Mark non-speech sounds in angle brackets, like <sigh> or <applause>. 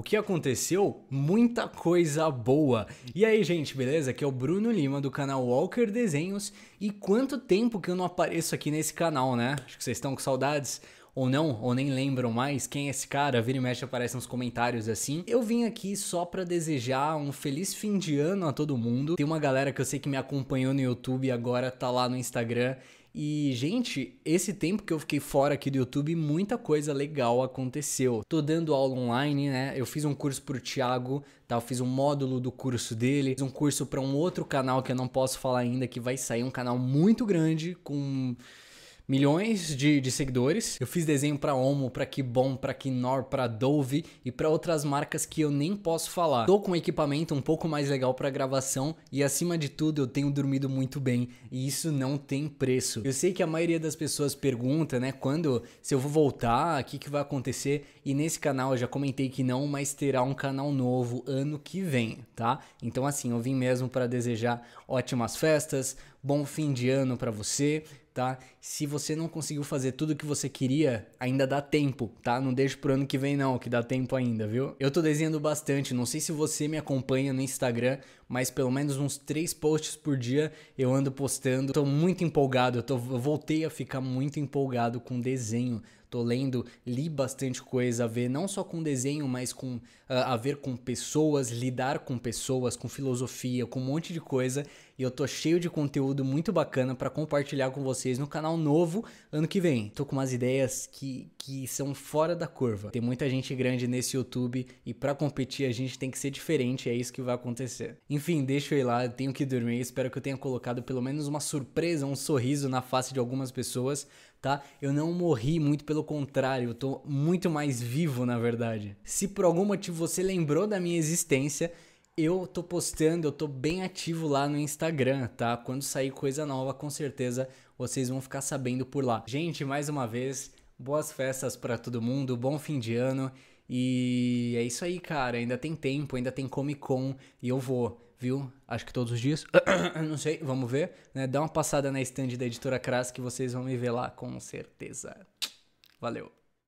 O que aconteceu? Muita coisa boa! E aí, gente, beleza? Aqui é o Bruno Lima do canal Walker Desenhos. E quanto tempo que eu não apareço aqui nesse canal, né? Acho que vocês estão com saudades ou não, ou nem lembram mais quem é esse cara, vira e mexe aparece nos comentários assim. Eu vim aqui só para desejar um feliz fim de ano a todo mundo. Tem uma galera que eu sei que me acompanhou no YouTube e agora tá lá no Instagram. E, gente, esse tempo que eu fiquei fora aqui do YouTube, muita coisa legal aconteceu. Tô dando aula online, né? Eu fiz um curso pro Thiago, tá? Eu fiz um módulo do curso dele, fiz um curso para um outro canal que eu não posso falar ainda, que vai sair um canal muito grande com milhões de, de seguidores. Eu fiz desenho para Omo, para Kibon, para Knorr, para Dove e para outras marcas que eu nem posso falar. Tô com um equipamento um pouco mais legal para gravação e acima de tudo eu tenho dormido muito bem e isso não tem preço. Eu sei que a maioria das pessoas pergunta, né, quando se eu vou voltar, o que, que vai acontecer e nesse canal eu já comentei que não, mas terá um canal novo ano que vem, tá? Então assim, eu vim mesmo para desejar ótimas festas, bom fim de ano para você tá? Se você não conseguiu fazer tudo o que você queria, ainda dá tempo, tá? Não deixa pro ano que vem não, que dá tempo ainda, viu? Eu tô desenhando bastante, não sei se você me acompanha no Instagram, mas pelo menos uns três posts por dia eu ando postando. Tô muito empolgado, eu, tô, eu voltei a ficar muito empolgado com desenho. Tô lendo, li bastante coisa a ver não só com desenho, mas com uh, a ver com pessoas, lidar com pessoas, com filosofia, com um monte de coisa. E eu tô cheio de conteúdo muito bacana para compartilhar com vocês no canal novo ano que vem. Tô com umas ideias que que são fora da curva. Tem muita gente grande nesse YouTube e para competir a gente tem que ser diferente, é isso que vai acontecer. Enfim, deixa eu ir lá, tenho que dormir, espero que eu tenha colocado pelo menos uma surpresa, um sorriso na face de algumas pessoas, tá? Eu não morri, muito pelo contrário, eu tô muito mais vivo, na verdade. Se por algum motivo você lembrou da minha existência, eu tô postando, eu tô bem ativo lá no Instagram, tá? Quando sair coisa nova, com certeza vocês vão ficar sabendo por lá. Gente, mais uma vez, boas festas para todo mundo, bom fim de ano. E é isso aí, cara. Ainda tem tempo, ainda tem Comic Con e eu vou, viu? Acho que todos os dias. <coughs> Não sei, vamos ver. Né? Dá uma passada na estande da editora Crass que vocês vão me ver lá, com certeza. Valeu!